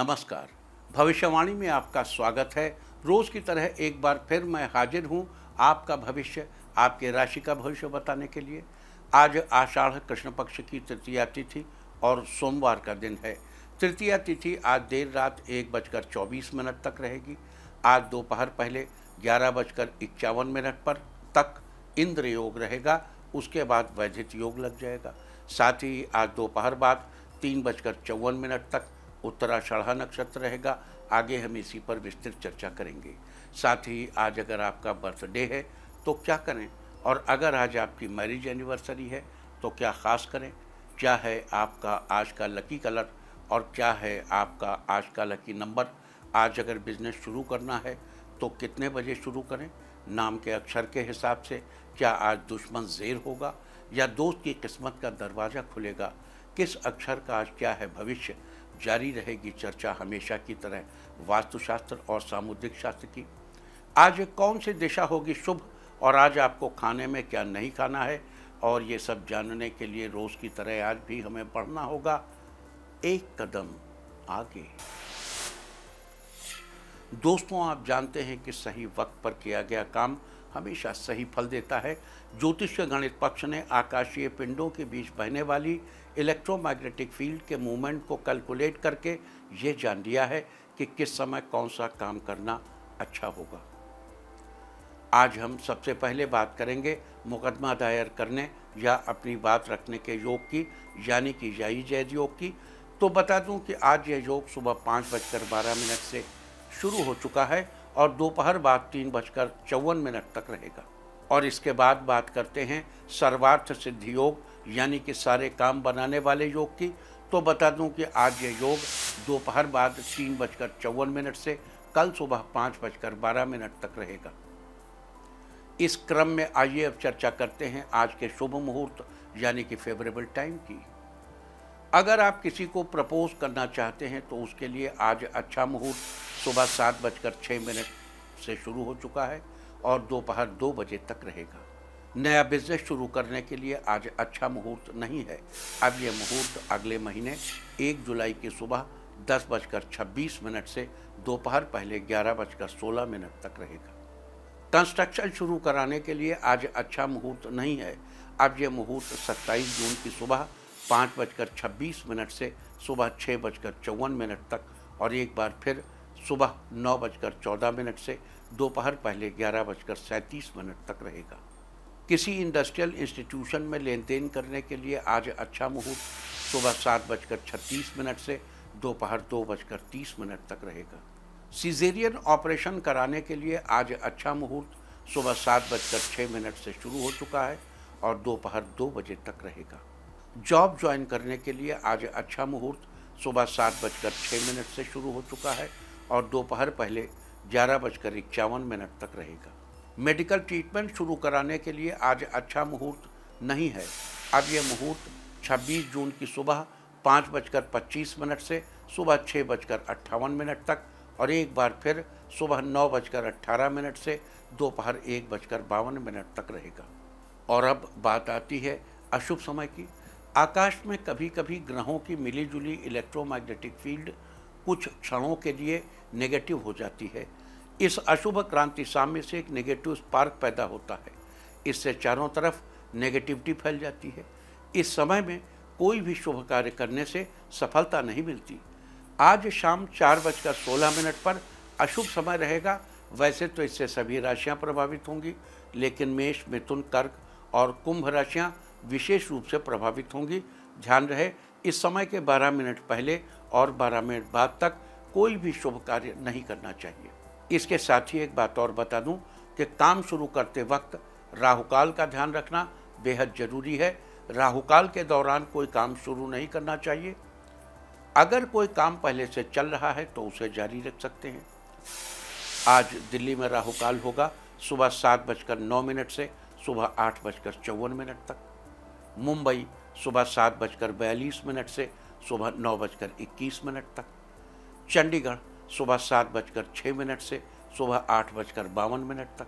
नमस्कार भविष्यवाणी में आपका स्वागत है रोज़ की तरह एक बार फिर मैं हाजिर हूँ आपका भविष्य आपके राशि का भविष्य बताने के लिए आज आषाढ़ कृष्ण पक्ष की तृतीया तिथि और सोमवार का दिन है तृतीया तिथि आज देर रात एक बजकर चौबीस मिनट तक रहेगी आज दोपहर पहले ग्यारह बजकर इक्यावन मिनट पर तक इंद्र योग रहेगा उसके बाद वैधित योग लग जाएगा साथ ही आज दोपहर बाद तीन बजकर चौवन मिनट तक उत्तराषाढ़ा नक्षत्र रहेगा आगे हम इसी पर विस्तृत चर्चा करेंगे साथ ही आज अगर आपका बर्थडे है तो क्या करें और अगर आज आपकी मैरिज एनिवर्सरी है तो क्या ख़ास करें क्या है आपका आज का लकी कलर और क्या है आपका आज का लकी नंबर आज अगर बिज़नेस शुरू करना है तो कितने बजे शुरू करें नाम के अक्षर के हिसाब से क्या आज दुश्मन जेर होगा या दोस्त की किस्मत का दरवाज़ा खुलेगा किस अक्षर का आज क्या है भविष्य जारी रहेगी चर्चा हमेशा की तरह वास्तुशास्त्र और सामुद्रिक शास्त्र की आज कौन सी दिशा होगी शुभ और आज आपको खाने में क्या नहीं खाना है और ये सब जानने के लिए रोज़ की तरह आज भी हमें पढ़ना होगा एक कदम आगे दोस्तों आप जानते हैं कि सही वक्त पर किया गया काम हमेशा सही फल देता है ज्योतिष गणित पक्ष ने आकाशीय पिंडों के बीच बहने वाली इलेक्ट्रोमैग्नेटिक फील्ड के मूवमेंट को कैलकुलेट करके ये जान लिया है कि किस समय कौन सा काम करना अच्छा होगा आज हम सबसे पहले बात करेंगे मुकदमा दायर करने या अपनी बात रखने के योग की यानी कि जाई जैद योग की तो बता दूं कि आज यह योग सुबह पाँच बजकर बारह मिनट से शुरू हो चुका है और दोपहर बाद तीन बजकर चौवन मिनट तक रहेगा और इसके बाद बात करते हैं सर्वार्थ सिद्धि योग यानी कि सारे काम बनाने वाले योग की तो बता दूं कि आज ये योग दोपहर बाद तीन बजकर चौवन मिनट से कल सुबह पाँच बजकर बारह मिनट तक रहेगा इस क्रम में आइए अब चर्चा करते हैं आज के शुभ मुहूर्त यानी कि फेवरेबल टाइम की अगर आप किसी को प्रपोज करना चाहते हैं तो उसके लिए आज अच्छा मुहूर्त सुबह सात बजकर छः मिनट से शुरू हो चुका है और दोपहर दो बजे तक रहेगा नया बिजनेस शुरू करने के लिए आज अच्छा मुहूर्त नहीं है अब यह मुहूर्त अगले महीने एक जुलाई की सुबह दस बजकर छब्बीस मिनट से दोपहर पहले ग्यारह बजकर सोलह मिनट तक रहेगा कंस्ट्रक्शन शुरू कराने के लिए आज अच्छा मुहूर्त नहीं है अब यह मुहूर्त सत्ताईस जून की सुबह पाँच बजकर छब्बीस मिनट से सुबह छः बजकर चौवन मिनट तक और एक बार फिर सुबह नौ बजकर चौदह मिनट से दोपहर पहले ग्यारह बजकर सैंतीस मिनट तक रहेगा किसी इंडस्ट्रियल इंस्टीट्यूशन में लेन देन करने के लिए आज अच्छा मुहूर्त सुबह सात बजकर छत्तीस मिनट से दोपहर दो, बजकर तीस मिनट तक रहेगा सीजेरियन ऑपरेशन कराने के लिए आज अच्छा मुहूर्त सुबह सात बजकर छः मिनट से शुरू हो चुका है और दोपहर दो, दो बजे तक रहेगा जॉब ज्वाइन करने के लिए आज अच्छा मुहूर्त सुबह सात बजकर छः मिनट से शुरू हो चुका है और दोपहर पहले ग्यारह बजकर इक्यावन मिनट तक रहेगा मेडिकल ट्रीटमेंट शुरू कराने के लिए आज अच्छा मुहूर्त नहीं है अब यह मुहूर्त 26 जून की सुबह पाँच बजकर पच्चीस मिनट से सुबह छः बजकर अट्ठावन मिनट तक और एक बार फिर सुबह नौ बजकर अट्ठारह मिनट से दोपहर एक बजकर बावन मिनट तक रहेगा और अब बात आती है अशुभ समय की आकाश में कभी कभी ग्रहों की मिली जुली इलेक्ट्रोमैग्नेटिक फील्ड कुछ क्षणों के लिए नेगेटिव हो जाती है इस अशुभ क्रांति साम्य से एक नेगेटिव स्पार्क पैदा होता है इससे चारों तरफ नेगेटिविटी फैल जाती है इस समय में कोई भी शुभ कार्य करने से सफलता नहीं मिलती आज शाम चार बजकर सोलह मिनट पर अशुभ समय रहेगा वैसे तो इससे सभी राशियां प्रभावित होंगी लेकिन मेष मिथुन कर्क और कुंभ राशियां विशेष रूप से प्रभावित होंगी ध्यान रहे इस समय के 12 मिनट पहले और 12 मिनट बाद तक कोई भी शुभ कार्य नहीं करना चाहिए इसके साथ ही एक बात और बता दूं कि काम शुरू करते वक्त राहुकाल का ध्यान रखना बेहद ज़रूरी है राहुकाल के दौरान कोई काम शुरू नहीं करना चाहिए अगर कोई काम पहले से चल रहा है तो उसे जारी रख सकते हैं आज दिल्ली में राहुकाल होगा सुबह सात बजकर नौ मिनट से सुबह आठ बजकर चौवन मिनट तक मुंबई सुबह सात बजकर बयालीस मिनट से सुबह नौ बजकर इक्कीस मिनट तक चंडीगढ़ सुबह सात बजकर छः मिनट से सुबह आठ बजकर बावन मिनट तक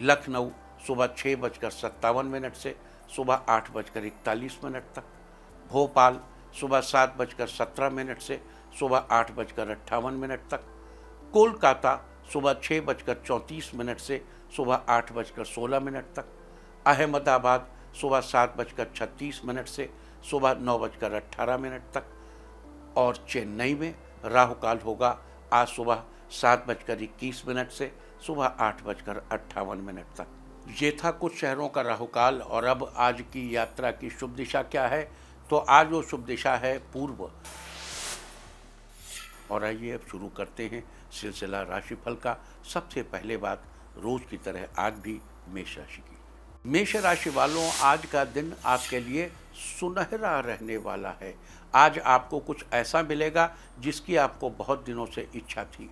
लखनऊ सुबह छः बजकर सत्तावन मिनट से सुबह आठ बजकर इकतालीस मिनट तक भोपाल सुबह सात बजकर सत्रह मिनट से सुबह आठ बजकर अट्ठावन मिनट तक कोलकाता सुबह छः बजकर चौंतीस मिनट से सुबह आठ बजकर सोलह मिनट तक अहमदाबाद सुबह सात बजकर छत्तीस मिनट से सुबह नौ बजकर अट्ठारह मिनट तक और चेन्नई में राहुकाल होगा आज सुबह सात बजकर इक्कीस मिनट से सुबह आठ बजकर अट्ठावन मिनट तक ये था कुछ शहरों का राहुकाल और अब आज की यात्रा की शुभ दिशा क्या है तो आज वो शुभ दिशा है पूर्व और आइए अब शुरू करते हैं सिलसिला राशिफल का सबसे पहले बात रोज की तरह आज भी मेष राशि की मेष राशि वालों आज का दिन आपके लिए सुनहरा रहने वाला है आज आपको कुछ ऐसा मिलेगा जिसकी आपको बहुत दिनों से इच्छा थी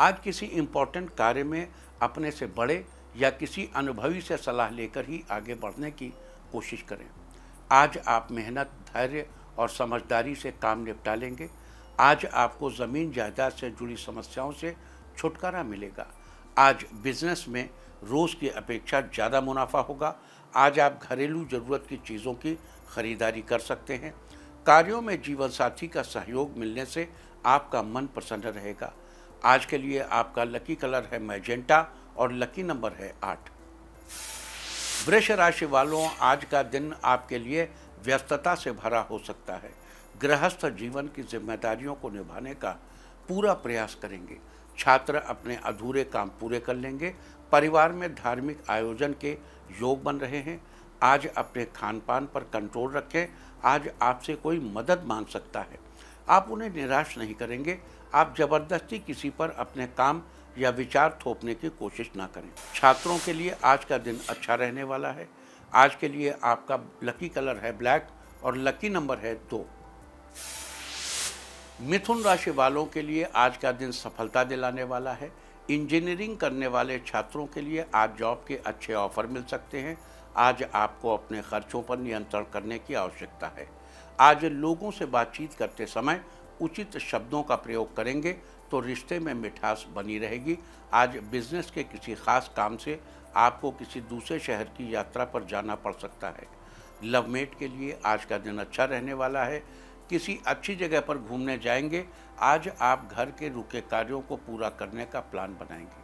आज किसी इम्पोर्टेंट कार्य में अपने से बड़े या किसी अनुभवी से सलाह लेकर ही आगे बढ़ने की कोशिश करें आज आप मेहनत धैर्य और समझदारी से काम निपटा लेंगे आज आपको ज़मीन जायदाद से जुड़ी समस्याओं से छुटकारा मिलेगा आज बिजनेस में रोज़ की अपेक्षा ज़्यादा मुनाफा होगा आज आप घरेलू ज़रूरत की चीज़ों की ख़रीदारी कर सकते हैं कार्यों में जीवन साथी का सहयोग मिलने से आपका मन प्रसन्न रहेगा आज के लिए आपका लकी कलर है मैजेंटा और लकी नंबर है आठ वृक्ष राशि वालों आज का दिन आपके लिए व्यस्तता से भरा हो सकता है गृहस्थ जीवन की जिम्मेदारियों को निभाने का पूरा प्रयास करेंगे छात्र अपने अधूरे काम पूरे कर लेंगे परिवार में धार्मिक आयोजन के योग बन रहे हैं आज अपने खान पान पर कंट्रोल रखें आज आपसे कोई मदद मांग सकता है आप उन्हें निराश नहीं करेंगे आप जबरदस्ती किसी पर अपने काम या विचार थोपने की कोशिश ना करें छात्रों के लिए आज का दिन अच्छा रहने वाला है आज के लिए आपका लकी कलर है ब्लैक और लकी नंबर है दो मिथुन राशि वालों के लिए आज का दिन सफलता दिलाने वाला है इंजीनियरिंग करने वाले छात्रों के लिए आज जॉब के अच्छे ऑफर मिल सकते हैं आज आपको अपने खर्चों पर नियंत्रण करने की आवश्यकता है आज लोगों से बातचीत करते समय उचित शब्दों का प्रयोग करेंगे तो रिश्ते में मिठास बनी रहेगी आज बिजनेस के किसी खास काम से आपको किसी दूसरे शहर की यात्रा पर जाना पड़ सकता है लवमेट के लिए आज का दिन अच्छा रहने वाला है किसी अच्छी जगह पर घूमने जाएंगे आज आप घर के रुके कार्यों को पूरा करने का प्लान बनाएंगे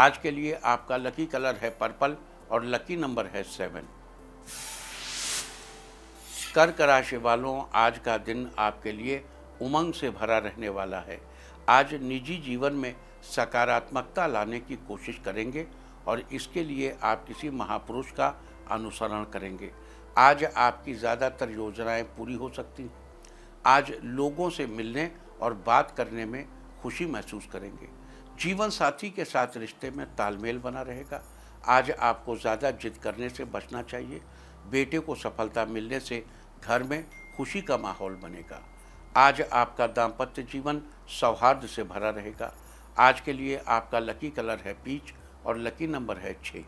आज के लिए आपका लकी कलर है पर्पल -पर, और लकी नंबर है सेवन कर्क राशि वालों आज का दिन आपके लिए उमंग से भरा रहने वाला है आज निजी जीवन में सकारात्मकता लाने की कोशिश करेंगे और इसके लिए आप किसी महापुरुष का अनुसरण करेंगे आज आपकी ज़्यादातर योजनाएं पूरी हो सकती हैं आज लोगों से मिलने और बात करने में खुशी महसूस करेंगे जीवन साथी के साथ रिश्ते में तालमेल बना रहेगा आज आपको ज़्यादा जिद करने से बचना चाहिए बेटे को सफलता मिलने से घर में खुशी का माहौल बनेगा आज आपका दाम्पत्य जीवन सौहार्द से भरा रहेगा आज के लिए आपका लकी कलर है पीच और लकी नंबर है छः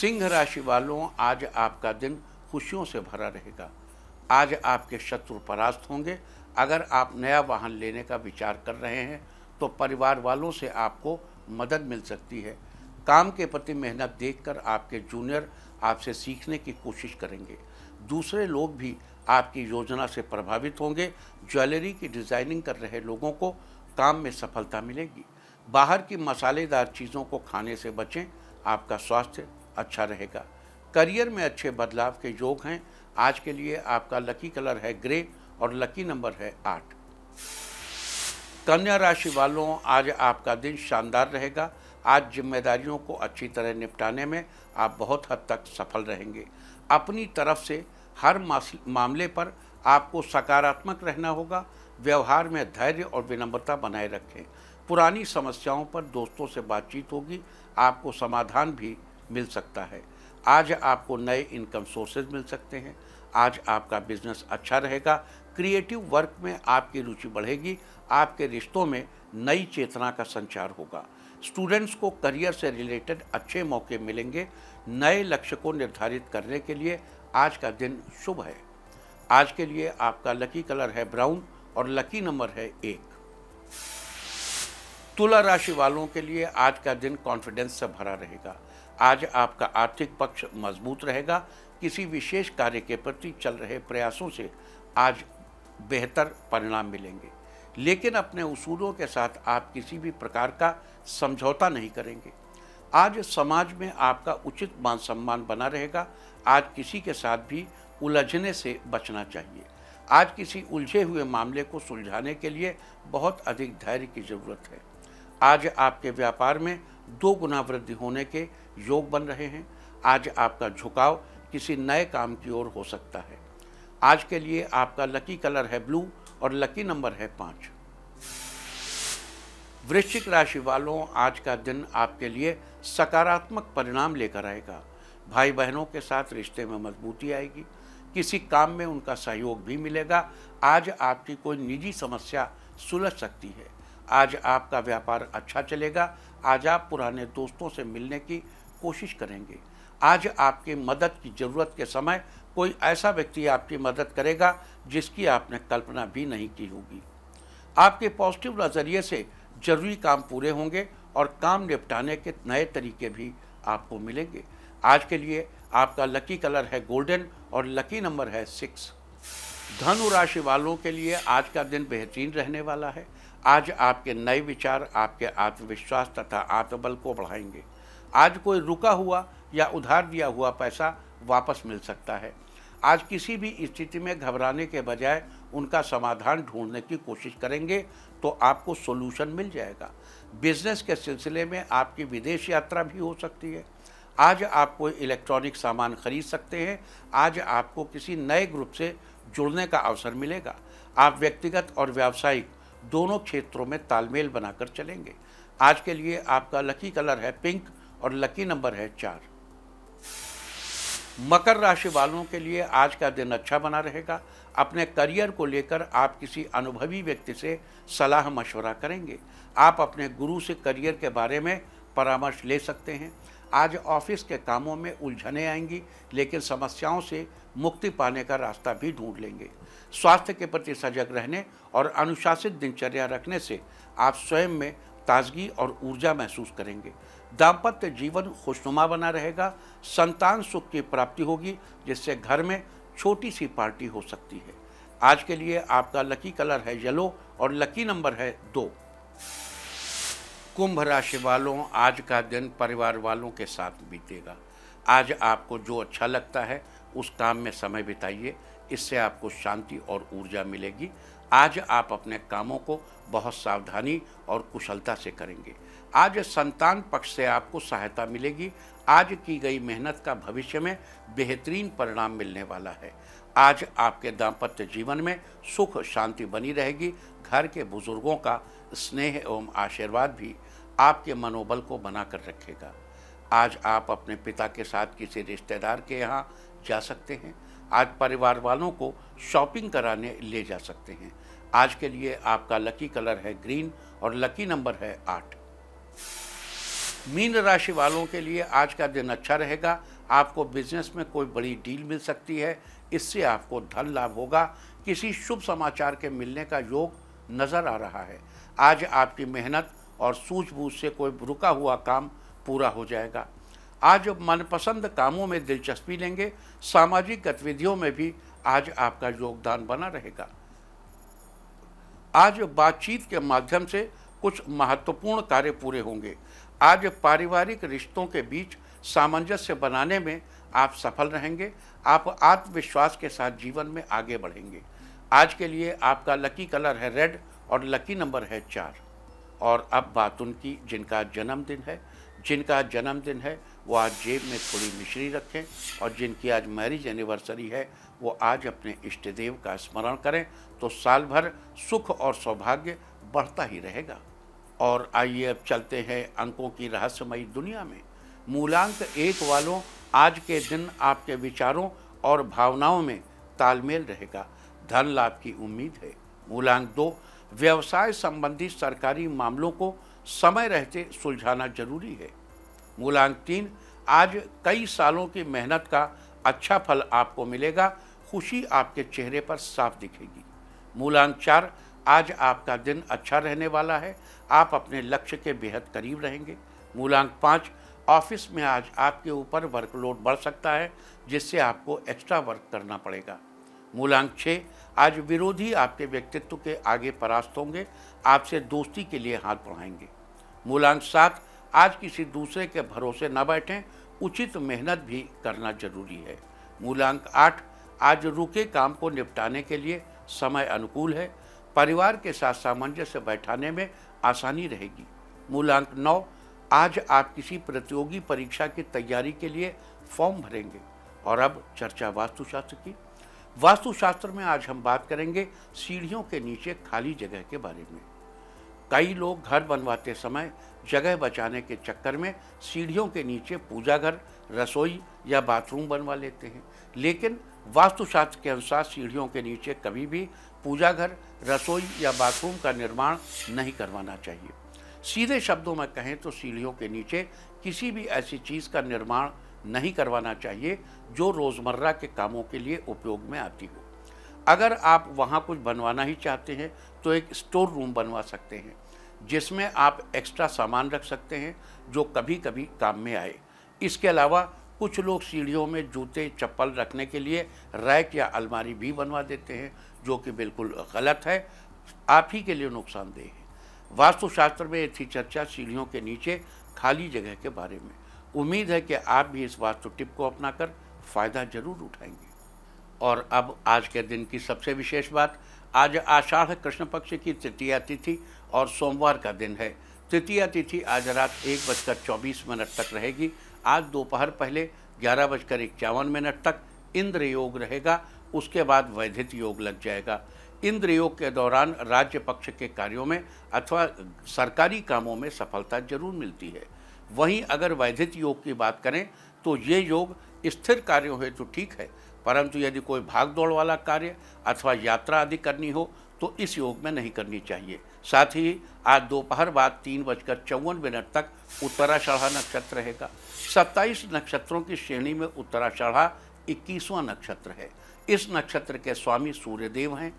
सिंह राशि वालों आज आपका दिन खुशियों से भरा रहेगा आज आपके शत्रु परास्त होंगे अगर आप नया वाहन लेने का विचार कर रहे हैं तो परिवार वालों से आपको मदद मिल सकती है काम के प्रति मेहनत देखकर आपके जूनियर आपसे सीखने की कोशिश करेंगे दूसरे लोग भी आपकी योजना से प्रभावित होंगे ज्वेलरी की डिज़ाइनिंग कर रहे लोगों को काम में सफलता मिलेगी बाहर की मसालेदार चीज़ों को खाने से बचें आपका स्वास्थ्य अच्छा रहेगा करियर में अच्छे बदलाव के योग हैं आज के लिए आपका लकी कलर है ग्रे और लकी नंबर है आठ कन्या राशि वालों आज आपका दिन शानदार रहेगा आज जिम्मेदारियों को अच्छी तरह निपटाने में आप बहुत हद तक सफल रहेंगे अपनी तरफ से हर मामले पर आपको सकारात्मक रहना होगा व्यवहार में धैर्य और विनम्रता बनाए रखें पुरानी समस्याओं पर दोस्तों से बातचीत होगी आपको समाधान भी मिल सकता है आज आपको नए इनकम सोर्सेज मिल सकते हैं आज आपका बिजनेस अच्छा रहेगा क्रिएटिव वर्क में आपकी रुचि बढ़ेगी आपके रिश्तों में नई चेतना का संचार होगा स्टूडेंट्स को करियर से रिलेटेड अच्छे मौके मिलेंगे नए लक्ष्य को निर्धारित करने के लिए आज का दिन शुभ है आज के लिए आपका लकी कलर है ब्राउन और लकी नंबर है एक तुला राशि वालों के लिए आज का दिन कॉन्फिडेंस से भरा रहेगा आज आपका आर्थिक पक्ष मजबूत रहेगा किसी विशेष कार्य के प्रति चल रहे प्रयासों से आज बेहतर परिणाम मिलेंगे लेकिन अपने उसूलों के साथ आप किसी भी प्रकार का समझौता नहीं करेंगे आज समाज में आपका उचित मान सम्मान बना रहेगा आज किसी के साथ भी उलझने से बचना चाहिए आज किसी उलझे हुए मामले को सुलझाने के लिए बहुत अधिक धैर्य की ज़रूरत है आज आपके व्यापार में दो गुना वृद्धि होने के योग बन रहे हैं आज आपका झुकाव किसी नए काम की ओर हो सकता है आज के लिए आपका लकी कलर है ब्लू और लकी नंबर है पाँच वृश्चिक राशि वालों आज का दिन आपके लिए सकारात्मक परिणाम लेकर आएगा भाई बहनों के साथ रिश्ते में मजबूती आएगी किसी काम में उनका सहयोग भी मिलेगा आज आपकी कोई निजी समस्या सुलझ सकती है आज आपका व्यापार अच्छा चलेगा आज आप पुराने दोस्तों से मिलने की कोशिश करेंगे आज आपकी मदद की ज़रूरत के समय कोई ऐसा व्यक्ति आपकी मदद करेगा जिसकी आपने कल्पना भी नहीं की होगी आपके पॉजिटिव नज़रिए से जरूरी काम पूरे होंगे और काम निपटाने के नए तरीके भी आपको मिलेंगे आज के लिए आपका लकी कलर है गोल्डन और लकी नंबर है सिक्स धनु राशि वालों के लिए आज का दिन बेहतरीन रहने वाला है आज आपके नए विचार आपके आत्मविश्वास तथा आत्मबल को बढ़ाएंगे आज कोई रुका हुआ या उधार दिया हुआ पैसा वापस मिल सकता है आज किसी भी स्थिति में घबराने के बजाय उनका समाधान ढूंढने की कोशिश करेंगे तो आपको सोल्यूशन मिल जाएगा बिजनेस के सिलसिले में आपकी विदेश यात्रा भी हो सकती है आज आप कोई इलेक्ट्रॉनिक सामान खरीद सकते हैं आज आपको किसी नए ग्रुप से जुड़ने का अवसर मिलेगा आप व्यक्तिगत और व्यावसायिक दोनों क्षेत्रों में तालमेल बनाकर चलेंगे आज के लिए आपका लकी कलर है पिंक और लकी नंबर है चार मकर राशि वालों के लिए आज का दिन अच्छा बना रहेगा अपने करियर को लेकर आप किसी अनुभवी व्यक्ति से सलाह मशवरा करेंगे आप अपने गुरु से करियर के बारे में परामर्श ले सकते हैं आज ऑफिस के कामों में उलझने आएंगी लेकिन समस्याओं से मुक्ति पाने का रास्ता भी ढूंढ लेंगे स्वास्थ्य के प्रति सजग रहने और अनुशासित दिनचर्या रखने से आप स्वयं में ताजगी और ऊर्जा महसूस करेंगे दाम्पत्य जीवन खुशनुमा बना रहेगा संतान सुख की प्राप्ति होगी जिससे घर में छोटी सी पार्टी हो सकती है आज के लिए आपका लकी कलर है येलो और लकी नंबर है दो कुंभ राशि वालों आज का दिन परिवार वालों के साथ बीतेगा आज आपको जो अच्छा लगता है उस काम में समय बिताइए इससे आपको शांति और ऊर्जा मिलेगी आज आप अपने कामों को बहुत सावधानी और कुशलता से करेंगे आज संतान पक्ष से आपको सहायता मिलेगी आज की गई मेहनत का भविष्य में बेहतरीन परिणाम मिलने वाला है आज आपके दाम्पत्य जीवन में सुख शांति बनी रहेगी घर के बुजुर्गों का स्नेह एवं आशीर्वाद भी आपके मनोबल को बनाकर रखेगा आज आप अपने पिता के साथ किसी रिश्तेदार के यहाँ जा सकते हैं आज परिवार वालों को शॉपिंग कराने ले जा सकते हैं आज के लिए आपका लकी कलर है ग्रीन और लकी नंबर है आठ मीन राशि वालों के लिए आज का दिन अच्छा रहेगा आपको बिजनेस में कोई बड़ी डील मिल सकती है इससे आपको धन लाभ होगा किसी शुभ समाचार के मिलने का योग नज़र आ रहा है आज आपकी मेहनत और सूझबूझ से कोई रुका हुआ काम पूरा हो जाएगा आज मनपसंद कामों में दिलचस्पी लेंगे सामाजिक गतिविधियों में भी आज आपका योगदान बना रहेगा आज बातचीत के माध्यम से कुछ महत्वपूर्ण कार्य पूरे होंगे आज पारिवारिक रिश्तों के बीच सामंजस्य बनाने में आप सफल रहेंगे आप आत्मविश्वास के साथ जीवन में आगे बढ़ेंगे आज के लिए आपका लकी कलर है रेड और लकी नंबर है चार और अब बात उनकी जिनका जन्मदिन है जिनका जन्मदिन है वो आज जेब में थोड़ी मिश्री रखें और जिनकी आज मैरिज एनिवर्सरी है वो आज अपने इष्ट देव का स्मरण करें तो साल भर सुख और सौभाग्य बढ़ता ही रहेगा और आइए अब चलते हैं अंकों की रहस्यमयी दुनिया में मूलांक एक वालों आज के दिन आपके विचारों और भावनाओं में तालमेल रहेगा धन लाभ की उम्मीद है मूलांक दो व्यवसाय संबंधी सरकारी मामलों को समय रहते सुलझाना जरूरी है मूलांक तीन आज कई सालों की मेहनत का अच्छा फल आपको मिलेगा खुशी आपके चेहरे पर साफ दिखेगी मूलांक चार आज आपका दिन अच्छा रहने वाला है आप अपने लक्ष्य के बेहद करीब रहेंगे मूलांक पाँच ऑफिस में आज आपके ऊपर वर्कलोड बढ़ सकता है जिससे आपको एक्स्ट्रा वर्क करना पड़ेगा मूलांक छः आज विरोधी आपके व्यक्तित्व के आगे परास्त होंगे आपसे दोस्ती के लिए हाथ बढ़ाएंगे मूलांक सात आज किसी दूसरे के भरोसे न बैठें उचित मेहनत भी करना जरूरी है मूलांक आठ आज रुके काम को निपटाने के लिए समय अनुकूल है परिवार के साथ सामंजस्य बैठाने में आसानी रहेगी मूलांक नौ आज आप किसी प्रतियोगी परीक्षा की तैयारी के लिए फॉर्म भरेंगे और अब चर्चा वास्तुशास्त्र की वास्तुशास्त्र में आज हम बात करेंगे सीढ़ियों के नीचे खाली जगह के बारे में कई लोग घर बनवाते समय जगह बचाने के चक्कर में सीढ़ियों के नीचे पूजा घर रसोई या बाथरूम बनवा लेते हैं लेकिन वास्तुशास्त्र के अनुसार सीढ़ियों के नीचे कभी भी पूजा घर रसोई या बाथरूम का निर्माण नहीं करवाना चाहिए सीधे शब्दों में कहें तो सीढ़ियों के नीचे किसी भी ऐसी चीज़ का निर्माण नहीं करवाना चाहिए जो रोज़मर्रा के कामों के लिए उपयोग में आती हो अगर आप वहाँ कुछ बनवाना ही चाहते हैं तो एक स्टोर रूम बनवा सकते हैं जिसमें आप एक्स्ट्रा सामान रख सकते हैं जो कभी कभी काम में आए इसके अलावा कुछ लोग सीढ़ियों में जूते चप्पल रखने के लिए रैक या अलमारी भी बनवा देते हैं जो कि बिल्कुल गलत है आप ही के लिए नुकसानदेह है वास्तुशास्त्र में थी चर्चा सीढ़ियों के नीचे खाली जगह के बारे में उम्मीद है कि आप भी इस वास्तु टिप को अपनाकर फ़ायदा जरूर उठाएंगे और अब आज के दिन की सबसे विशेष बात आज आषाढ़ कृष्ण पक्ष की तृतीया तिथि और सोमवार का दिन है तृतीया तिथि आज रात एक बजकर चौबीस मिनट तक रहेगी आज दोपहर पहले ग्यारह बजकर इक्यावन मिनट तक इंद्र योग रहेगा उसके बाद वैधित योग लग जाएगा इंद्र योग के दौरान राज्य पक्ष के कार्यों में अथवा सरकारी कामों में सफलता जरूर मिलती है वहीं अगर वैधित योग की बात करें तो ये योग स्थिर कार्यों है तो ठीक है परंतु यदि कोई भाग दौड़ वाला कार्य अथवा यात्रा आदि करनी हो तो इस योग में नहीं करनी चाहिए साथ ही आज दोपहर बाद तीन बजकर चौवन मिनट तक उत्तराषाढ़ा नक्षत्र रहेगा सत्ताईस नक्षत्रों की श्रेणी में उत्तराषाढ़ा इक्कीसवां नक्षत्र है इस नक्षत्र के स्वामी सूर्यदेव हैं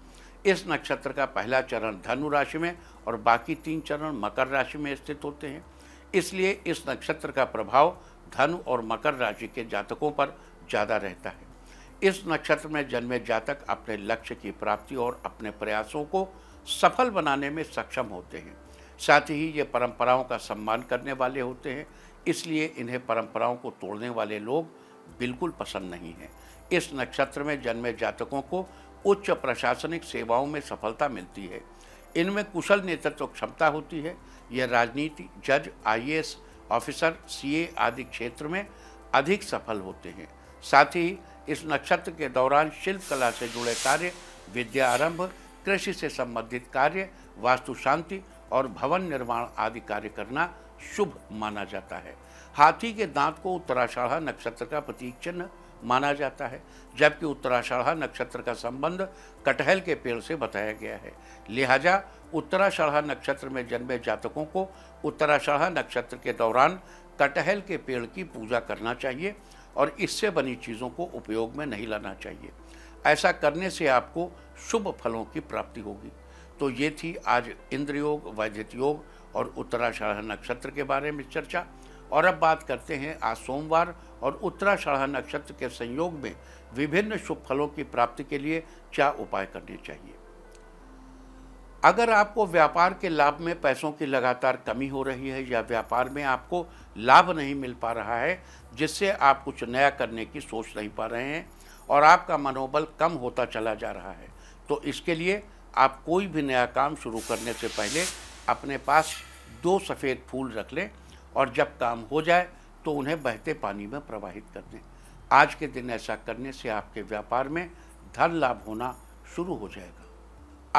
इस नक्षत्र का पहला चरण धनु राशि में और बाकी तीन चरण मकर राशि में स्थित होते हैं इसलिए इस नक्षत्र का प्रभाव धनु और मकर राशि के जातकों पर ज़्यादा रहता है इस नक्षत्र में जन्मे जातक अपने लक्ष्य की प्राप्ति और अपने प्रयासों को सफल बनाने में सक्षम होते हैं साथ ही ये परंपराओं का सम्मान करने वाले होते हैं इसलिए इन्हें परंपराओं को तोड़ने वाले लोग बिल्कुल पसंद नहीं हैं इस नक्षत्र में जन्मे जातकों को उच्च प्रशासनिक सेवाओं में सफलता मिलती है इनमें कुशल नेतृत्व क्षमता होती है यह राजनीति जज आई ऑफिसर सीए आदि क्षेत्र में अधिक सफल होते हैं साथ ही इस नक्षत्र के दौरान शिल्प कला से जुड़े कार्य विद्या आरंभ कृषि से संबंधित कार्य वास्तु शांति और भवन निर्माण आदि कार्य करना शुभ माना जाता है हाथी के दांत को उत्तराषाढ़ा नक्षत्र का प्रतीक चिन्ह माना जाता है जबकि उत्तराषाढ़ा नक्षत्र का संबंध कटहल के पेड़ से बताया गया है लिहाजा उत्तराषाढ़ा नक्षत्र में जन्मे जातकों को उत्तराषाढ़ा नक्षत्र के दौरान कटहल के पेड़ की पूजा करना चाहिए और इससे बनी चीज़ों को उपयोग में नहीं लाना चाहिए ऐसा करने से आपको शुभ फलों की प्राप्ति होगी तो ये थी आज इंद्र योग वैद्य योग और उत्तराषाढ़ नक्षत्र के बारे में चर्चा और अब बात करते हैं आज सोमवार और उत्तराषाढ़ नक्षत्र के संयोग में विभिन्न शुभ फलों की प्राप्ति के लिए क्या उपाय करने चाहिए अगर आपको व्यापार के लाभ में पैसों की लगातार कमी हो रही है या व्यापार में आपको लाभ नहीं मिल पा रहा है जिससे आप कुछ नया करने की सोच नहीं पा रहे हैं और आपका मनोबल कम होता चला जा रहा है तो इसके लिए आप कोई भी नया काम शुरू करने से पहले अपने पास दो सफ़ेद फूल रख लें और जब काम हो जाए तो उन्हें बहते पानी में प्रवाहित कर दें आज के दिन ऐसा करने से आपके व्यापार में धन लाभ होना शुरू हो जाएगा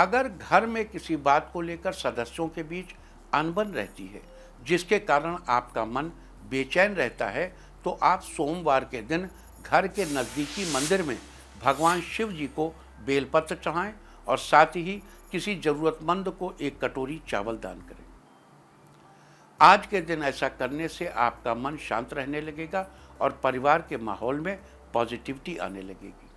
अगर घर में किसी बात को लेकर सदस्यों के बीच अनबन रहती है जिसके कारण आपका मन बेचैन रहता है तो आप सोमवार के दिन घर के नज़दीकी मंदिर में भगवान शिव जी को बेलपत्र चढ़ाएं और साथ ही किसी ज़रूरतमंद को एक कटोरी चावल दान करें आज के दिन ऐसा करने से आपका मन शांत रहने लगेगा और परिवार के माहौल में पॉजिटिविटी आने लगेगी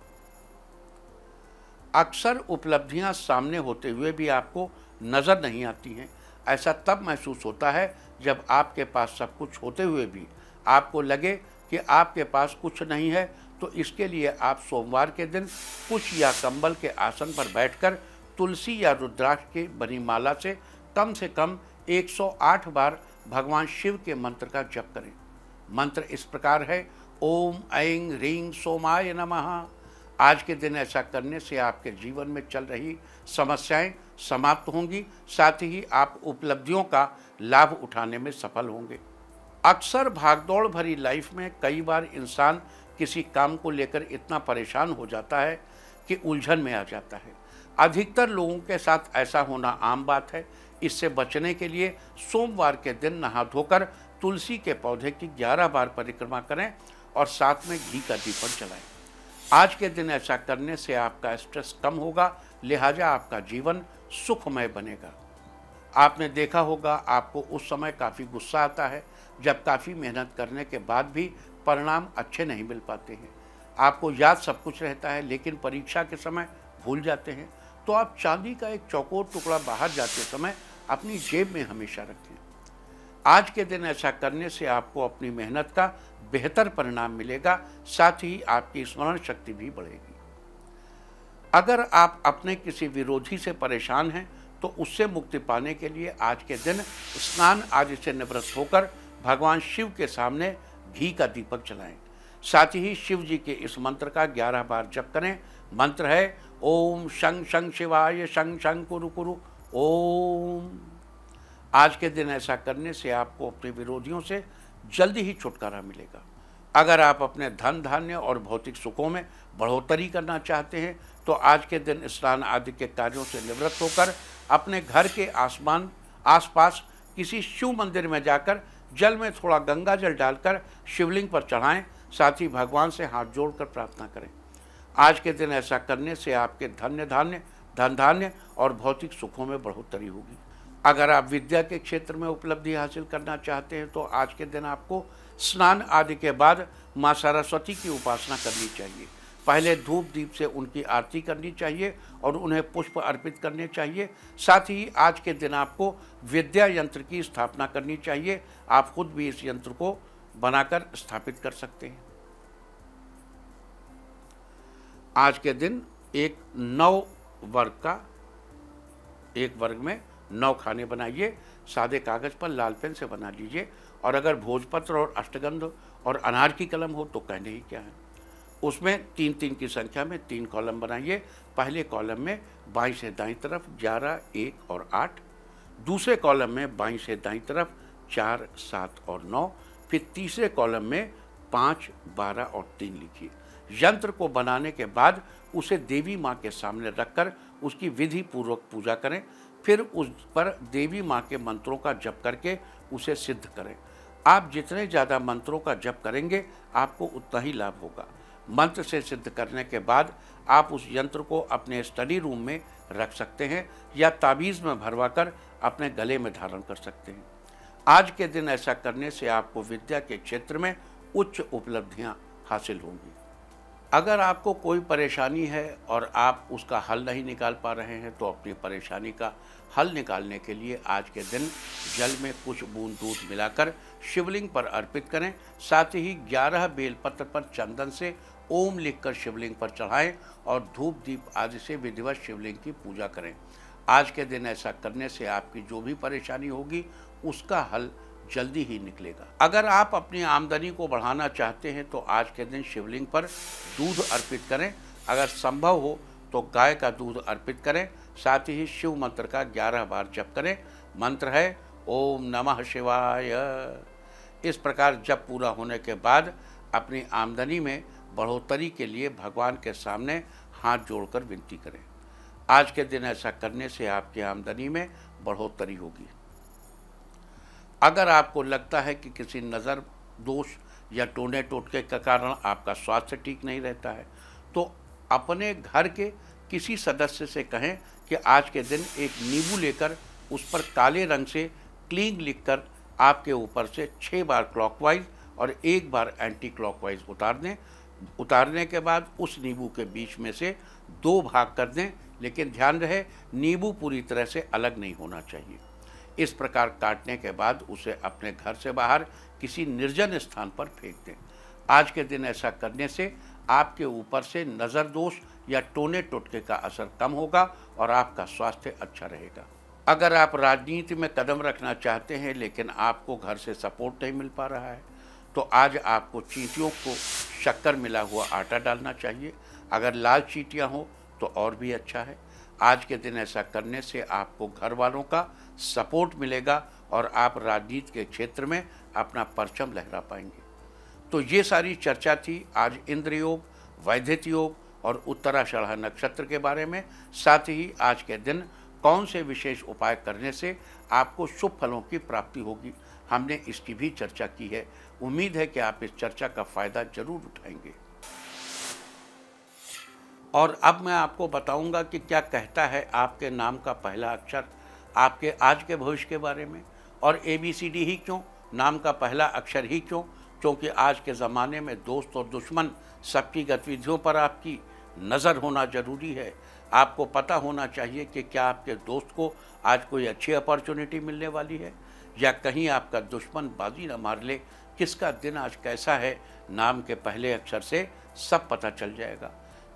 अक्सर उपलब्धियां सामने होते हुए भी आपको नज़र नहीं आती हैं ऐसा तब महसूस होता है जब आपके पास सब कुछ होते हुए भी आपको लगे कि आपके पास कुछ नहीं है तो इसके लिए आप सोमवार के दिन कुछ या कंबल के आसन पर बैठकर तुलसी या रुद्राक्ष के बनी माला से कम से कम 108 बार भगवान शिव के मंत्र का जप करें मंत्र इस प्रकार है ओम ऐं ह्रीं सोमाय नमः आज के दिन ऐसा करने से आपके जीवन में चल रही समस्याएं समाप्त होंगी साथ ही आप उपलब्धियों का लाभ उठाने में सफल होंगे अक्सर भागदौड़ भरी लाइफ में कई बार इंसान किसी काम को लेकर इतना परेशान हो जाता है कि उलझन में आ जाता है अधिकतर लोगों के साथ ऐसा होना आम बात है इससे बचने के लिए सोमवार के दिन नहा धोकर तुलसी के पौधे की 11 बार परिक्रमा करें और साथ में घी का दीपक जलाएं आज के दिन ऐसा करने से आपका स्ट्रेस कम होगा लिहाजा आपका जीवन सुखमय बनेगा आपने देखा होगा आपको उस समय काफ़ी गुस्सा आता है जब काफ़ी मेहनत करने के बाद भी परिणाम अच्छे नहीं मिल पाते हैं आपको याद सब कुछ रहता है लेकिन परीक्षा के समय भूल जाते हैं तो आप चांदी का एक चौकोर टुकड़ा बाहर जाते समय अपनी जेब में हमेशा रखें आज के दिन ऐसा करने से आपको अपनी मेहनत का बेहतर परिणाम मिलेगा साथ ही आपकी स्मरण शक्ति भी बढ़ेगी अगर आप अपने किसी विरोधी से परेशान हैं तो उससे मुक्ति पाने के लिए आज के दिन स्नान आदि से निवृत्त होकर भगवान शिव के सामने घी का दीपक जलाएं साथ ही शिव जी के इस मंत्र का ग्यारह बार जप करें मंत्र है ओम शंग शंग शिवाय शंग शंग कुरु कुरु ओम आज के दिन ऐसा करने से आपको अपने विरोधियों से जल्दी ही छुटकारा मिलेगा अगर आप अपने धन धान्य और भौतिक सुखों में बढ़ोतरी करना चाहते हैं तो आज के दिन स्नान आदि के कार्यों से निवृत्त होकर अपने घर के आसमान आसपास किसी शिव मंदिर में जाकर जल में थोड़ा गंगा जल डालकर शिवलिंग पर चढ़ाएं साथ ही भगवान से हाथ जोड़कर प्रार्थना करें आज के दिन ऐसा करने से आपके धन्य धान्य धन धान्य और भौतिक सुखों में बढ़ोतरी होगी अगर आप विद्या के क्षेत्र में उपलब्धि हासिल करना चाहते हैं तो आज के दिन आपको स्नान आदि के बाद माँ सरस्वती की उपासना करनी चाहिए पहले धूप दीप से उनकी आरती करनी चाहिए और उन्हें पुष्प अर्पित करने चाहिए साथ ही आज के दिन आपको विद्या यंत्र की स्थापना करनी चाहिए आप खुद भी इस यंत्र को बनाकर स्थापित कर सकते हैं आज के दिन एक नौ वर्ग का एक वर्ग में नौ खाने बनाइए सादे कागज़ पर लाल पेन से बना लीजिए और अगर भोजपत्र और अष्टगंध और अनार की कलम हो तो कहने ही क्या है उसमें तीन तीन की संख्या में तीन कॉलम बनाइए पहले कॉलम में बाई से दाई तरफ ग्यारह एक और आठ दूसरे कॉलम में बाई से दाई तरफ चार सात और नौ फिर तीसरे कॉलम में पाँच बारह और तीन लिखिए यंत्र को बनाने के बाद उसे देवी माँ के सामने रखकर उसकी विधि पूर्वक पूजा करें फिर उस पर देवी माँ के मंत्रों का जप करके उसे सिद्ध करें आप जितने ज़्यादा मंत्रों का जप करेंगे आपको उतना ही लाभ होगा मंत्र से सिद्ध करने के बाद आप उस यंत्र को अपने स्टडी रूम में रख सकते हैं या ताबीज़ में भरवा कर अपने गले में धारण कर सकते हैं आज के दिन ऐसा करने से आपको विद्या के क्षेत्र में उच्च उपलब्धियां हासिल होंगी अगर आपको कोई परेशानी है और आप उसका हल नहीं निकाल पा रहे हैं तो अपनी परेशानी का हल निकालने के लिए आज के दिन जल में कुछ बूंद दूध मिलाकर शिवलिंग पर अर्पित करें साथ ही 11 बेलपत्र पर चंदन से ओम लिखकर शिवलिंग पर चढ़ाएं और धूप दीप आदि से विधिवत शिवलिंग की पूजा करें आज के दिन ऐसा करने से आपकी जो भी परेशानी होगी उसका हल जल्दी ही निकलेगा अगर आप अपनी आमदनी को बढ़ाना चाहते हैं तो आज के दिन शिवलिंग पर दूध अर्पित करें अगर संभव हो तो गाय का दूध अर्पित करें साथ ही शिव मंत्र का ग्यारह बार जप करें मंत्र है ओम नमः शिवाय इस प्रकार जप पूरा होने के बाद अपनी आमदनी में बढ़ोतरी के लिए भगवान के सामने हाथ जोड़कर विनती करें आज के दिन ऐसा करने से आपकी आमदनी में बढ़ोतरी होगी अगर आपको लगता है कि किसी नज़र दोष या टोने टोटके का कारण आपका स्वास्थ्य ठीक नहीं रहता है तो अपने घर के किसी सदस्य से कहें कि आज के दिन एक नींबू लेकर उस पर काले रंग से क्लिंग लिखकर आपके ऊपर से छः बार क्लॉकवाइज और एक बार एंटी क्लॉकवाइज उतार दें उतारने के बाद उस नींबू के बीच में से दो भाग कर दें लेकिन ध्यान रहे नींबू पूरी तरह से अलग नहीं होना चाहिए इस प्रकार काटने के बाद उसे अपने घर से बाहर किसी निर्जन स्थान पर फेंक दें आज के दिन ऐसा करने से आपके ऊपर से नज़र दोष या टोने टोटके का असर कम होगा और आपका स्वास्थ्य अच्छा रहेगा अगर आप राजनीति में कदम रखना चाहते हैं लेकिन आपको घर से सपोर्ट नहीं मिल पा रहा है तो आज आपको चींटियों को शक्कर मिला हुआ आटा डालना चाहिए अगर लाल चीटियाँ हों तो और भी अच्छा है आज के दिन ऐसा करने से आपको घर वालों का सपोर्ट मिलेगा और आप राजनीति के क्षेत्र में अपना परचम लहरा पाएंगे तो ये सारी चर्चा थी आज इंद्र योग वैधित योग और उत्तराषढ़ नक्षत्र के बारे में साथ ही आज के दिन कौन से विशेष उपाय करने से आपको शुभ फलों की प्राप्ति होगी हमने इसकी भी चर्चा की है उम्मीद है कि आप इस चर्चा का फ़ायदा ज़रूर उठाएंगे और अब मैं आपको बताऊंगा कि क्या कहता है आपके नाम का पहला अक्षर आपके आज के भविष्य के बारे में और ए बी सी डी ही क्यों नाम का पहला अक्षर ही क्यों क्योंकि आज के ज़माने में दोस्त और दुश्मन सबकी गतिविधियों पर आपकी नज़र होना ज़रूरी है आपको पता होना चाहिए कि क्या आपके दोस्त को आज कोई अच्छी अपॉर्चुनिटी मिलने वाली है या कहीं आपका दुश्मन बाजी न मार ले किसका दिन आज कैसा है नाम के पहले अक्षर से सब पता चल जाएगा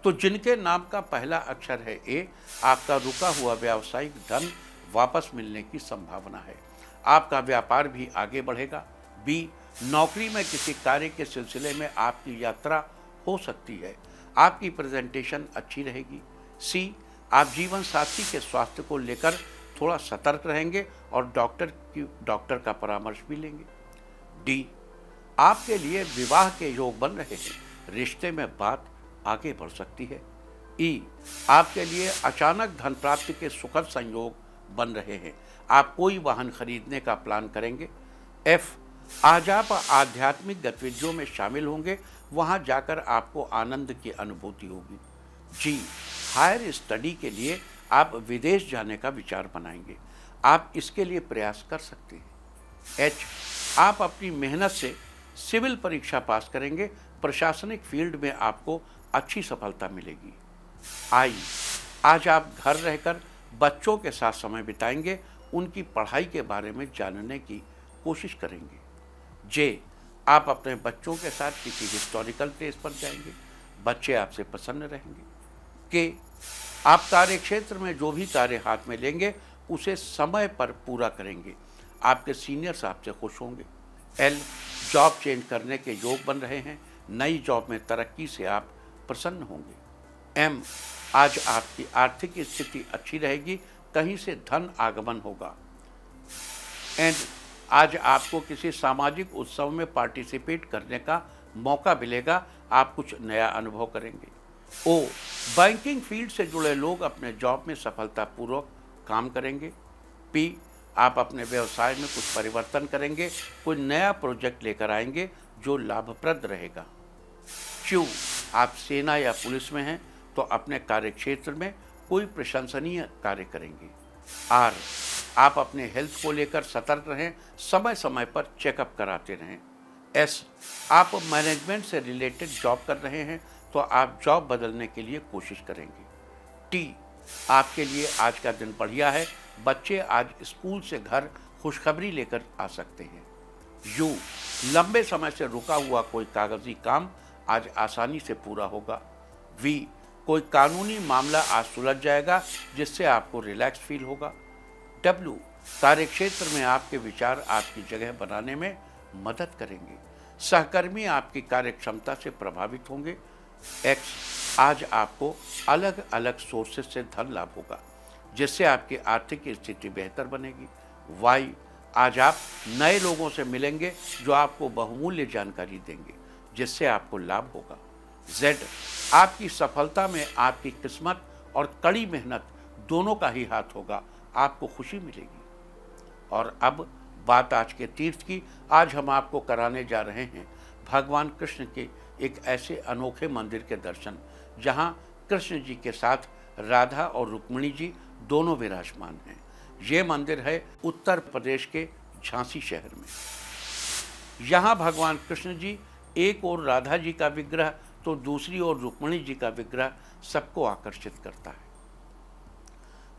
तो जिनके नाम का पहला अक्षर है ए आपका रुका हुआ व्यावसायिक धन वापस मिलने की संभावना है आपका व्यापार भी आगे बढ़ेगा बी नौकरी में किसी कार्य के सिलसिले में आपकी यात्रा हो सकती है आपकी प्रेजेंटेशन अच्छी रहेगी सी आप जीवन साथी के स्वास्थ्य को लेकर थोड़ा सतर्क रहेंगे और डॉक्टर की डॉक्टर का परामर्श भी लेंगे डी आपके लिए विवाह के योग बन रहे हैं रिश्ते में बात आगे बढ़ सकती है ई e, आपके लिए अचानक धन प्राप्ति के सुखद संयोग बन रहे हैं आप कोई वाहन खरीदने का प्लान करेंगे एफ आज आप आध्यात्मिक गतिविधियों में शामिल होंगे वहां जाकर आपको आनंद की अनुभूति होगी जी हायर स्टडी के लिए आप विदेश जाने का विचार बनाएंगे आप इसके लिए प्रयास कर सकते हैं एच आप अपनी मेहनत से सिविल परीक्षा पास करेंगे प्रशासनिक फील्ड में आपको अच्छी सफलता मिलेगी आई आज आप घर रहकर बच्चों के साथ समय बिताएंगे उनकी पढ़ाई के बारे में जानने की कोशिश करेंगे जे आप अपने बच्चों के साथ किसी हिस्टोरिकल प्लेस पर जाएंगे बच्चे आपसे प्रसन्न रहेंगे के आप कार्य क्षेत्र में जो भी कार्य हाथ में लेंगे उसे समय पर पूरा करेंगे आपके सीनियर्स आपसे खुश होंगे एल जॉब चेंज करने के योग बन रहे हैं नई जॉब में तरक्की से आप प्रसन्न होंगे एम आज आपकी आर्थिक स्थिति अच्छी रहेगी कहीं से धन आगमन होगा एंड आज आपको किसी सामाजिक उत्सव में पार्टिसिपेट करने का मौका मिलेगा आप कुछ नया अनुभव करेंगे ओ बैंकिंग फील्ड से जुड़े लोग अपने जॉब में सफलतापूर्वक काम करेंगे पी आप अपने व्यवसाय में कुछ परिवर्तन करेंगे कोई नया प्रोजेक्ट लेकर आएंगे जो लाभप्रद रहेगा क्यू आप सेना या पुलिस में हैं तो अपने कार्यक्षेत्र में कोई प्रशंसनीय कार्य करेंगे आर आप अपने हेल्थ को लेकर सतर्क रहें समय समय पर चेकअप कराते रहें एस आप मैनेजमेंट से रिलेटेड जॉब कर रहे हैं तो आप जॉब बदलने के लिए कोशिश करेंगे टी आपके लिए आज का दिन बढ़िया है बच्चे आज स्कूल से घर खुशखबरी लेकर आ सकते हैं यू लंबे समय से रुका हुआ कोई कागजी काम आज आसानी से पूरा होगा वी कोई कानूनी मामला आज सुलझ जाएगा जिससे आपको रिलैक्स फील होगा डब्ल्यू कार्य क्षेत्र में आपके विचार आपकी जगह बनाने में मदद करेंगे सहकर्मी आपकी कार्यक्षमता से प्रभावित होंगे एक्स आज आपको अलग अलग सोर्सेस से धन लाभ होगा जिससे आपकी आर्थिक स्थिति बेहतर बनेगी वाई आज आप नए लोगों से मिलेंगे जो आपको बहुमूल्य जानकारी देंगे जिससे आपको लाभ होगा जेड आपकी सफलता में आपकी किस्मत और कड़ी मेहनत दोनों का ही हाथ होगा आपको खुशी मिलेगी और अब बात आज के तीर्थ की आज हम आपको कराने जा रहे हैं भगवान कृष्ण के एक ऐसे अनोखे मंदिर के दर्शन जहां कृष्ण जी के साथ राधा और रुक्मिणी जी दोनों विराजमान हैं ये मंदिर है उत्तर प्रदेश के झांसी शहर में यहाँ भगवान कृष्ण जी एक और राधा जी का विग्रह तो दूसरी ओर रुक्मिणी जी का विग्रह सबको आकर्षित करता है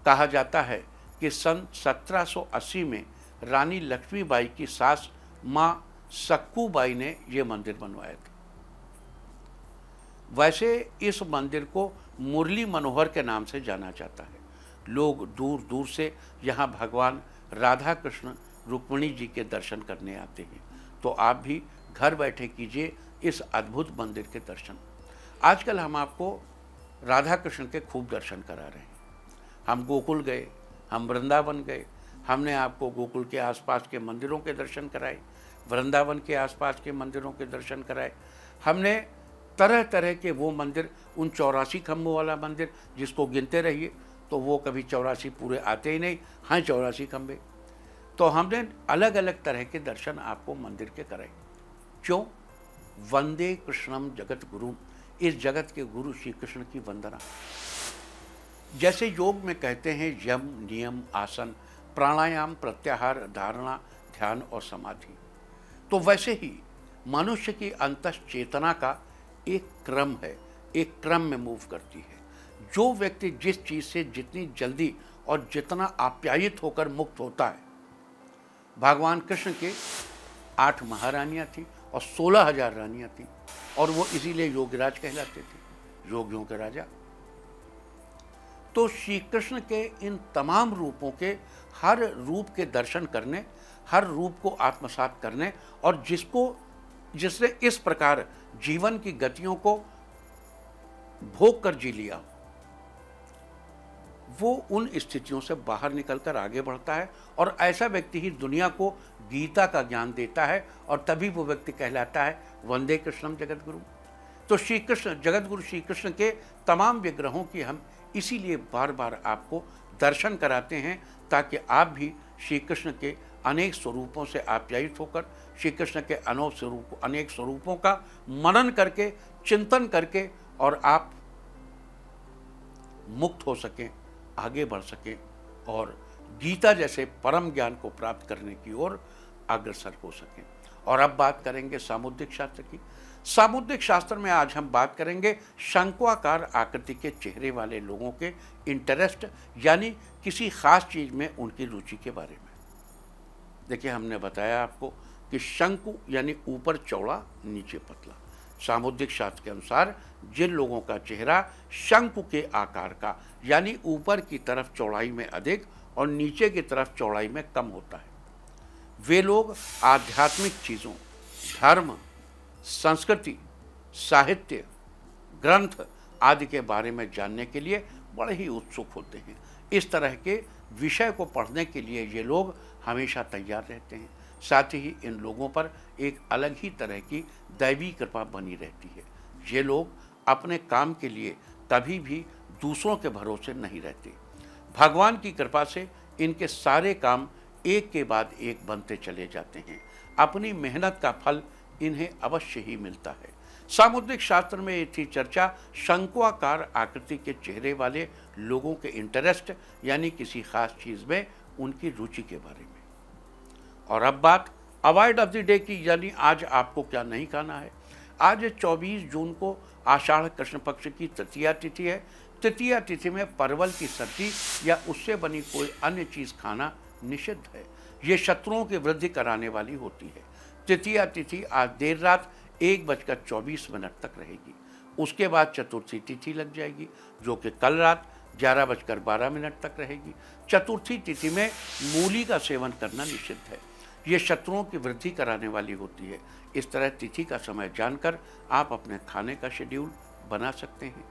कहा जाता है कि सन 1780 में रानी लक्ष्मीबाई की सास माँ सक्कूबाई ने यह मंदिर बनवाया था वैसे इस मंदिर को मुरली मनोहर के नाम से जाना जाता है लोग दूर दूर से यहाँ भगवान राधा कृष्ण रुक्मणी जी के दर्शन करने आते हैं तो आप भी घर बैठे कीजिए इस अद्भुत मंदिर के दर्शन आजकल हम आपको राधा कृष्ण के खूब दर्शन करा रहे हैं हम गोकुल गए हम वृंदावन गए हमने आपको गोकुल के आसपास के मंदिरों के दर्शन कराए वृंदावन के आसपास के मंदिरों के दर्शन कराए हमने तरह तरह के वो मंदिर उन चौरासी खम्भों वाला मंदिर जिसको गिनते रहिए तो वो कभी चौरासी पूरे आते ही नहीं हैं हाँ, चौरासी खम्भे तो हमने अलग अलग तरह के दर्शन आपको मंदिर के कराए क्यों वंदे कृष्णम जगत गुरु इस जगत के गुरु श्री कृष्ण की वंदना जैसे योग में कहते हैं यम नियम आसन प्राणायाम प्रत्याहार धारणा ध्यान और समाधि तो वैसे ही मनुष्य की अंतश्चेतना का एक क्रम है एक क्रम में मूव करती है जो व्यक्ति जिस चीज़ से जितनी जल्दी और जितना आप्यायित होकर मुक्त होता है भगवान कृष्ण के आठ महारानियाँ थीं और सोलह हजार रानियाँ थीं और वो इसीलिए योगराज कहलाते थे योगियों के राजा तो श्री कृष्ण के इन तमाम रूपों के हर रूप के दर्शन करने हर रूप को आत्मसात करने और जिसको जिसने इस प्रकार जीवन की गतियों को भोग कर जी लिया वो उन स्थितियों से बाहर निकलकर आगे बढ़ता है और ऐसा व्यक्ति ही दुनिया को गीता का ज्ञान देता है और तभी वो व्यक्ति कहलाता है वंदे कृष्णम जगत गुरु तो श्री कृष्ण जगत गुरु श्री कृष्ण के तमाम विग्रहों की हम इसीलिए बार बार आपको दर्शन कराते हैं ताकि आप भी श्री कृष्ण के अनेक स्वरूपों से आप्यायित होकर श्री कृष्ण के अनोप स्वरूप अनेक स्वरूपों का मनन करके चिंतन करके और आप मुक्त हो सकें आगे बढ़ सकें और गीता जैसे परम ज्ञान को प्राप्त करने की ओर अग्रसर हो सकें और अब बात करेंगे सामुद्रिक शास्त्र की सामुद्रिक शास्त्र में आज हम बात करेंगे शंकुआकार आकृति के चेहरे वाले लोगों के इंटरेस्ट यानी किसी खास चीज़ में उनकी रुचि के बारे में देखिए हमने बताया आपको कि शंकु यानी ऊपर चौड़ा नीचे पतला सामुद्रिक शास्त्र के अनुसार जिन लोगों का चेहरा शंकु के आकार का यानी ऊपर की तरफ चौड़ाई में अधिक और नीचे की तरफ चौड़ाई में कम होता है वे लोग आध्यात्मिक चीज़ों धर्म संस्कृति साहित्य ग्रंथ आदि के बारे में जानने के लिए बड़े ही उत्सुक होते हैं इस तरह के विषय को पढ़ने के लिए ये लोग हमेशा तैयार रहते हैं साथ ही इन लोगों पर एक अलग ही तरह की दैवी कृपा बनी रहती है ये लोग अपने काम के लिए कभी भी दूसरों के भरोसे नहीं रहते भगवान की कृपा से इनके सारे काम एक के बाद एक बनते चले जाते हैं अपनी मेहनत का फल इन्हें अवश्य ही मिलता है सामुद्रिक शास्त्र में ये थी चर्चा शंकुआकार आकृति के चेहरे वाले लोगों के इंटरेस्ट यानी किसी खास चीज़ में उनकी रुचि के बारे में और अब बात अवॉइड ऑफ द डे की यानी आज आपको क्या नहीं खाना है आज 24 जून को आषाढ़ कृष्ण पक्ष की तृतीया तिथि है तृतीया तिथि में परवल की सब्जी या उससे बनी कोई अन्य चीज़ खाना निषिद्ध है ये शत्रुओं की वृद्धि कराने वाली होती है तृतीया तिथि आज देर रात एक बजकर चौबीस मिनट तक रहेगी उसके बाद चतुर्थी तिथि लग जाएगी जो कि कल रात ग्यारह बजकर बारह मिनट तक रहेगी चतुर्थी तिथि में मूली का सेवन करना निषिद्ध है ये शत्रुओं की वृद्धि कराने वाली होती है इस तरह तिथि का समय जानकर आप अपने खाने का शेड्यूल बना सकते हैं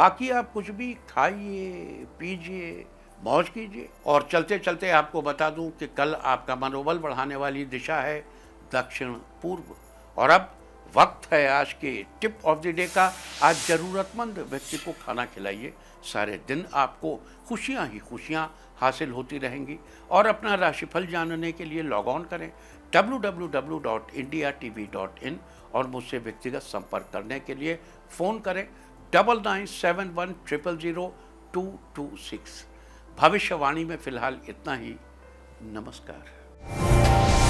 बाकी आप कुछ भी खाइए पीजिए मौज कीजिए और चलते चलते आपको बता दूं कि कल आपका मनोबल बढ़ाने वाली दिशा है दक्षिण पूर्व और अब वक्त है आज के टिप ऑफ द डे का आज ज़रूरतमंद व्यक्ति को खाना खिलाइए सारे दिन आपको खुशियां ही खुशियां हासिल होती रहेंगी और अपना राशिफल जानने के लिए लॉग ऑन करें www.indiatv.in और मुझसे व्यक्तिगत संपर्क करने के लिए फ़ोन करें double nine seven one triple zero two two six भविष्यवाणी में फ़िलहाल इतना ही नमस्कार